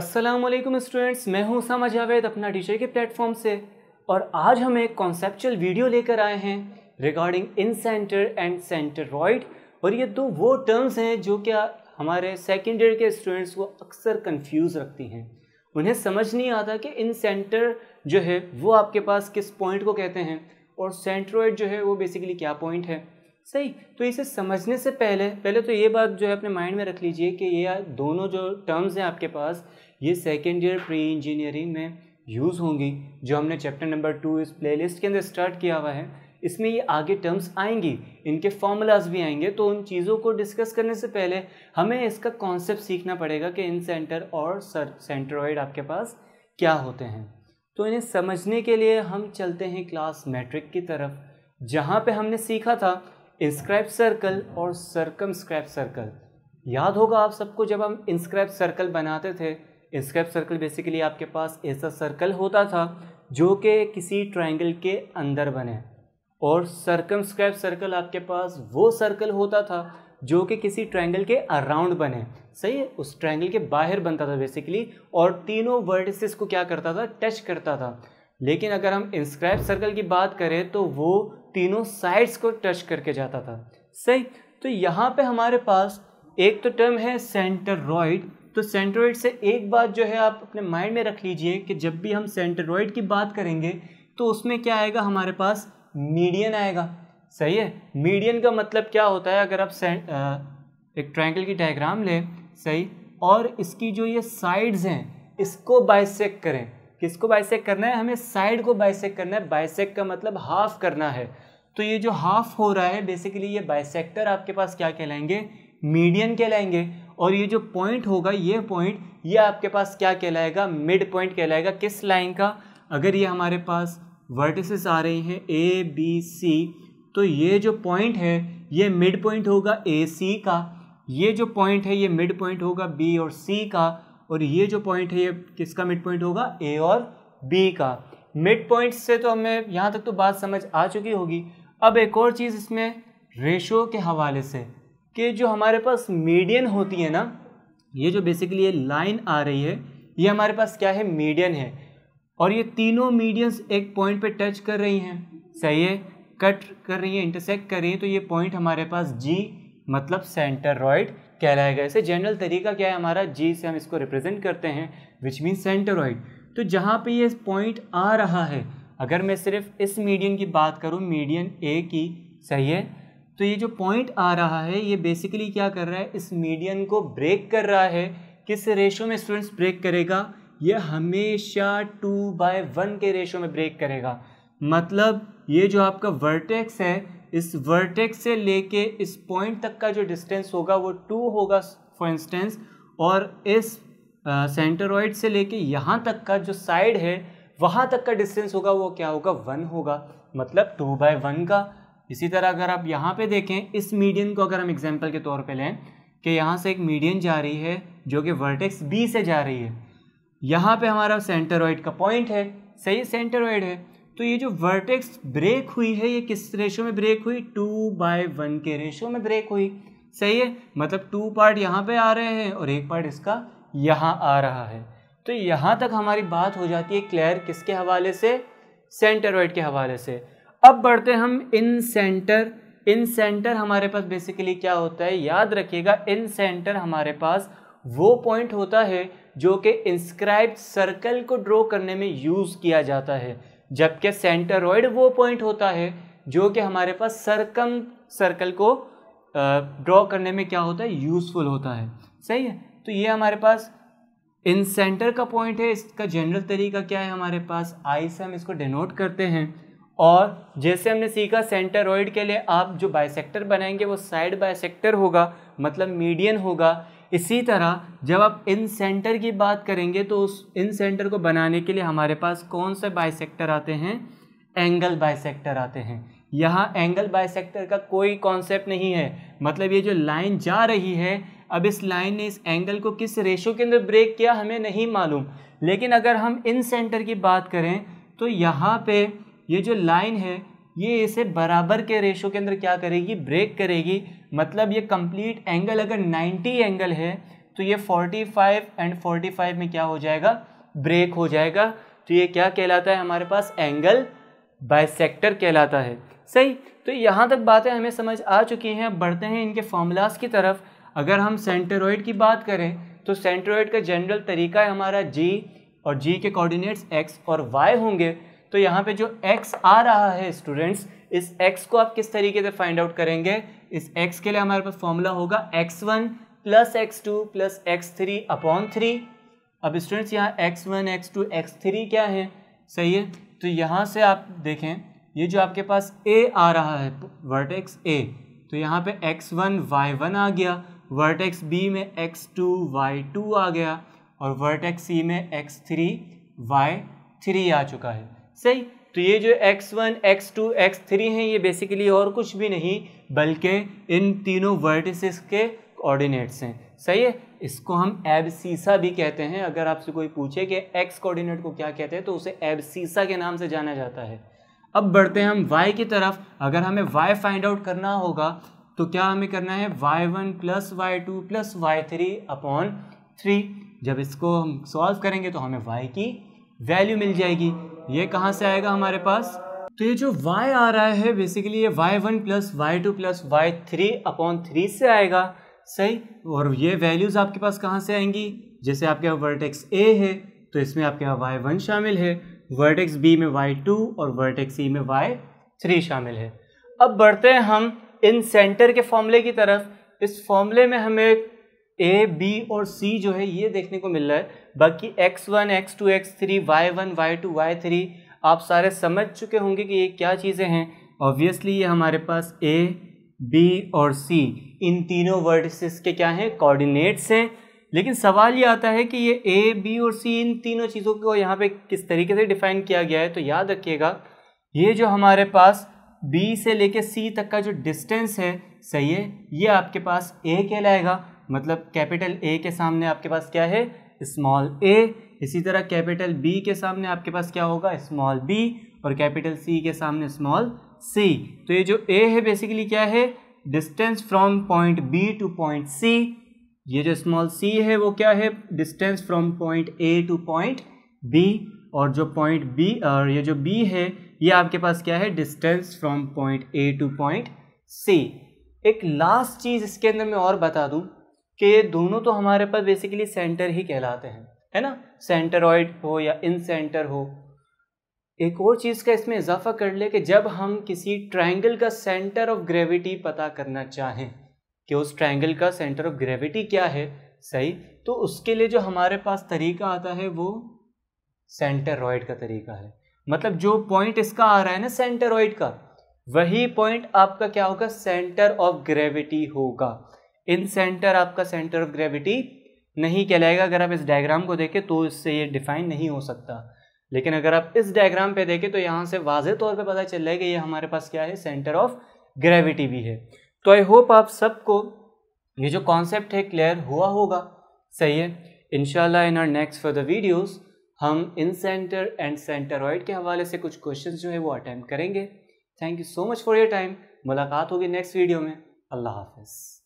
Aslam students मैं हूं उसामा जावेद अपना टीचर के प्लेटफॉर्म से और आज हम एक कॉन्सेप्चुअल वीडियो लेकर आए हैं regarding incentre and centroid और ये दो वो टर्म्स हैं जो क्या हमारे सेकेंड ईयर के स्टूडेंट्स को अक्सर कंफ्यूज रखती हैं उन्हें समझ नहीं आता कि इन सेंटर जो है वो आपके पास किस पॉइंट को कहते हैं और सेंट्रोइड जो है वो बेसिकली क्या पॉइंट है सही तो इसे समझने से पहले पहले तो ये बात जो है अपने माइंड में रख लीजिए कि ये दोनों जो टर्म्स हैं आपके पास ये सेकेंड ईयर प्री इंजीनियरिंग में यूज़ होंगी जो हमने चैप्टर नंबर टू इस प्लेलिस्ट के अंदर स्टार्ट किया हुआ है इसमें ये आगे टर्म्स आएंगी इनके फॉर्मूलाज भी आएंगे तो उन चीज़ों को डिस्कस करने से पहले हमें इसका कॉन्सेप्ट सीखना पड़ेगा कि इन सेंटर और सर सेंट्रॉइड आपके पास क्या होते हैं तो इन्हें समझने के लिए हम चलते हैं क्लास मैट्रिक की तरफ जहाँ पे हमने सीखा था इंस्क्राइब सर्कल और सरकमस्क्राइब सर्कल याद होगा आप सबको जब हम इंस्क्राइब सर्कल बनाते थे इंस्क्राइब सर्कल बेसिकली आपके पास ऐसा सर्कल होता था जो कि किसी ट्राइंगल के अंदर बने और सरकमस्क्राइब सर्कल आपके पास वो सर्कल होता था जो कि किसी ट्राइंगल के अराउंड बने सही है उस ट्राइंगल के बाहर बनता था बेसिकली और तीनों वर्ड को क्या करता था टच करता था लेकिन अगर हम इंस्क्राइब सर्कल की बात करें तो वो तीनों साइड्स को टच करके जाता था सही तो यहाँ पे हमारे पास एक तो टर्म है सेंटरॉइड तो सेंटरॉइड से एक बात जो है आप अपने माइंड में रख लीजिए कि जब भी हम सेंटरॉइड की बात करेंगे तो उसमें क्या आएगा हमारे पास मीडियन आएगा सही है मीडियन का मतलब क्या होता है अगर आप सेंट एक ट्राइंगल की डायग्राम लें सही और इसकी जो ये साइड्स हैं इसको बाइसेक करें किसको बाइसेक करना है हमें साइड को बाइसेक करना है बाइसेक का मतलब हाफ करना है तो ये जो हाफ हो रहा है बेसिकली ये बाइसेक्टर आपके पास क्या कहलाएंगे मीडियन कहलाएंगे और ये जो पॉइंट होगा ये पॉइंट ये आपके पास क्या कहलाएगा मिड पॉइंट कहलाएगा किस लाइन का अगर ये हमारे पास वर्टिसेस आ रही हैं ए बी सी तो ये जो पॉइंट है ये मिड पॉइंट होगा ए सी का ये जो पॉइंट है ये मिड पॉइंट होगा बी और सी का और ये जो पॉइंट है ये किसका मिड पॉइंट होगा ए और बी का मिड पॉइंट से तो हमें यहाँ तक तो बात समझ आ चुकी होगी अब एक और चीज़ इसमें रेशो के हवाले से कि जो हमारे पास मीडियन होती है ना ये जो बेसिकली ये लाइन आ रही है ये हमारे पास क्या है मीडियन है और ये तीनों मीडियंस एक पॉइंट पे टच कर रही हैं सही है कट कर रही हैं इंटरसेक्ट कर रही हैं तो ये पॉइंट हमारे पास जी मतलब रॉइड कहलाएगा ऐसे जनरल तरीका क्या है हमारा जी से हम इसको रिप्रेजेंट करते हैं विच मीन सेंटरॉइड तो जहाँ पे ये पॉइंट आ रहा है अगर मैं सिर्फ इस मीडियन की बात करूँ मीडियन ए की सही है तो ये जो पॉइंट आ रहा है ये बेसिकली क्या कर रहा है इस मीडियन को ब्रेक कर रहा है किस रेशो में स्टूडेंट्स ब्रेक करेगा ये हमेशा टू बाय वन के रेशो में ब्रेक करेगा मतलब ये जो आपका वर्टेक्स है इस वर्टेक्स से लेके इस पॉइंट तक का जो डिस्टेंस होगा वो टू होगा फॉर इंस्टेंस और इस सेंटरॉइड से लेके यहाँ तक का जो साइड है वहाँ तक का डिस्टेंस होगा वो क्या होगा वन होगा मतलब टू बाय वन का इसी तरह अगर आप यहाँ पे देखें इस मीडियन को अगर हम एग्जाम्पल के तौर पे लें कि यहाँ से एक मीडियन जा रही है जो कि वर्टेक्स बी से जा रही है यहाँ पे हमारा सेंटरॉइड का पॉइंट है सही सेंटरॉइड है तो ये जो वर्टेक्स ब्रेक हुई है ये किस रेशो में ब्रेक हुई टू बाय वन के रेशो में ब्रेक हुई सही है मतलब टू पार्ट यहाँ पे आ रहे हैं और एक पार्ट इसका यहाँ आ रहा है तो यहाँ तक हमारी बात हो जाती है क्लियर किसके हवाले से सेंटरॉइड के हवाले से अब बढ़ते हम इन सेंटर इन सेंटर हमारे पास बेसिकली क्या होता है याद रखिएगा इन सेंटर हमारे पास वो पॉइंट होता है जो कि इंस्क्राइब सर्कल को ड्रॉ करने में यूज़ किया जाता है जबकि सेंटरॉयड वो पॉइंट होता है जो कि हमारे पास सर्कम सर्कल को ड्रॉ करने में क्या होता है यूज़फुल होता है सही है तो ये हमारे पास इन सेंटर का पॉइंट है इसका जनरल तरीका क्या है हमारे पास आई से हम इसको डिनोट करते हैं और जैसे हमने सीखा सेंटरॉयड के लिए आप जो बाइसेक्टर बनाएंगे वो साइड बाइसेक्टर होगा मतलब मीडियन होगा इसी तरह जब आप इन सेंटर की बात करेंगे तो उस इन सेंटर को बनाने के लिए हमारे पास कौन से बाइसेक्टर आते हैं एंगल बाइसेक्टर आते हैं यहाँ एंगल बाइसेक्टर का कोई कॉन्सेप्ट नहीं है मतलब ये जो लाइन जा रही है अब इस लाइन ने इस एंगल को किस रेशो के अंदर ब्रेक किया हमें नहीं मालूम लेकिन अगर हम इन सेंटर की बात करें तो यहाँ पे ये जो लाइन है ये इसे बराबर के रेशो के अंदर क्या करेगी ब्रेक करेगी मतलब ये कंप्लीट एंगल अगर 90 एंगल है तो ये 45 एंड 45 में क्या हो जाएगा ब्रेक हो जाएगा तो ये क्या कहलाता है हमारे पास एंगल बायसेक्टर कहलाता है सही तो यहाँ तक बातें हमें समझ आ चुकी हैं बढ़ते हैं इनके फॉर्मूलाज की तरफ अगर हम सेंटेरोइड की बात करें तो सेंटेरोइड का जनरल तरीका है हमारा जी और जी के कोऑर्डिनेट्स एक्स और वाई होंगे तो यहाँ पे जो एक्स आ रहा है स्टूडेंट्स इस एक्स को आप किस तरीके से फाइंड आउट करेंगे इस x के लिए हमारे पास फॉर्मूला होगा x1 one plus x two plus x three upon three अब स्टूडेंट्स यहाँ x1 one x two x three क्या है सही है तो यहाँ से आप देखें ये जो आपके पास a आ रहा है वर्टेक्स a तो यहाँ पे x1 वन वाई वन आ गया वर्टेक्स b में x2 टू वाई टू आ गया और वर्टेक्स c में x3 थ्री वाई थ्री आ चुका है सही तो ये जो x1, x2, x3 हैं ये बेसिकली और कुछ भी नहीं बल्कि इन तीनों वर्टिसेस के कोऑर्डिनेट्स हैं सही है इसको हम एबसीसा भी कहते हैं अगर आपसे कोई पूछे कि x कोऑर्डिनेट को क्या कहते हैं तो उसे एबसीसा के नाम से जाना जाता है अब बढ़ते हैं हम y की तरफ अगर हमें y फाइंड आउट करना होगा तो क्या हमें करना है y one plus y two plus y three upon three जब इसको हम सॉल्व करेंगे तो हमें y की वैल्यू मिल जाएगी ये कहाँ से आएगा हमारे पास तो ये जो y आ रहा है बेसिकली ये y1 one plus y two plus y three upon three से आएगा सही और ये वैल्यूज़ आपके पास कहाँ से आएंगी जैसे आपके यहाँ वर्टेक्स A है तो इसमें आपके यहाँ वाई वन शामिल है वर्टेक्स B में वाई टू और वर्टेक्स C में वाई थ्री शामिल है अब बढ़ते हैं हम इन सेंटर के फॉर्मूले की तरफ इस फॉर्मूले में हमें ए बी और सी जो है ये देखने को मिल रहा है बाकी x one x two x three y one y two y three आप सारे समझ चुके होंगे कि ये क्या चीज़ें हैं ऑब्वियसली ये हमारे पास ए बी और सी इन तीनों वर्डिस के क्या हैं कोऑर्डिनेट्स हैं लेकिन सवाल ये आता है कि ये ए बी और सी इन तीनों चीज़ों को यहाँ पे किस तरीके से डिफाइन किया गया है तो याद रखिएगा ये जो हमारे पास बी से लेके सी तक का जो डिस्टेंस है सही है ये आपके पास ए कहलाएगा मतलब कैपिटल ए के सामने आपके पास क्या है स्मॉल ए इसी तरह कैपिटल बी के सामने आपके पास क्या होगा स्मॉल बी और कैपिटल सी के सामने स्मॉल सी तो ये जो ए है बेसिकली क्या है distance from point B to point C ये जो स्मॉल सी है वो क्या है distance from point A to point B और जो पॉइंट बी और ये जो बी है ये आपके पास क्या है distance from point A to point C एक लास्ट चीज़ इसके अंदर मैं और बता दूँ कि ये दोनों तो हमारे पास बेसिकली सेंटर ही कहलाते हैं है ना सेंटरॉइड हो या इन सेंटर हो एक और चीज़ का इसमें इजाफा कर ले कि जब हम किसी ट्रायंगल का सेंटर ऑफ ग्रेविटी पता करना चाहें कि उस ट्रायंगल का सेंटर ऑफ ग्रेविटी क्या है सही तो उसके लिए जो हमारे पास तरीका आता है वो सेंटरॉइड का तरीका है मतलब जो पॉइंट इसका आ रहा है ना सेंटरॉइड का वही पॉइंट आपका क्या होगा सेंटर ऑफ ग्रेविटी होगा इन सेंटर आपका सेंटर ऑफ ग्रेविटी नहीं कहलाएगा अगर आप इस डायग्राम को देखें तो इससे ये डिफाइन नहीं हो सकता लेकिन अगर आप इस डायग्राम पे देखें तो यहाँ से वाज तौर पे पता चल रहा है कि ये हमारे पास क्या है सेंटर ऑफ ग्रेविटी भी है तो आई होप आप सबको ये जो कॉन्सेप्ट है क्लियर हुआ होगा सही है इनशाला in our next for the videos हम इन सेंटर एंड सेंटरॉइड के हवाले से कुछ क्वेश्चन जो है वो अटैम्प्ट करेंगे thank you so much for your time मुलाकात होगी नेक्स्ट वीडियो में अल्लाह हाफिज़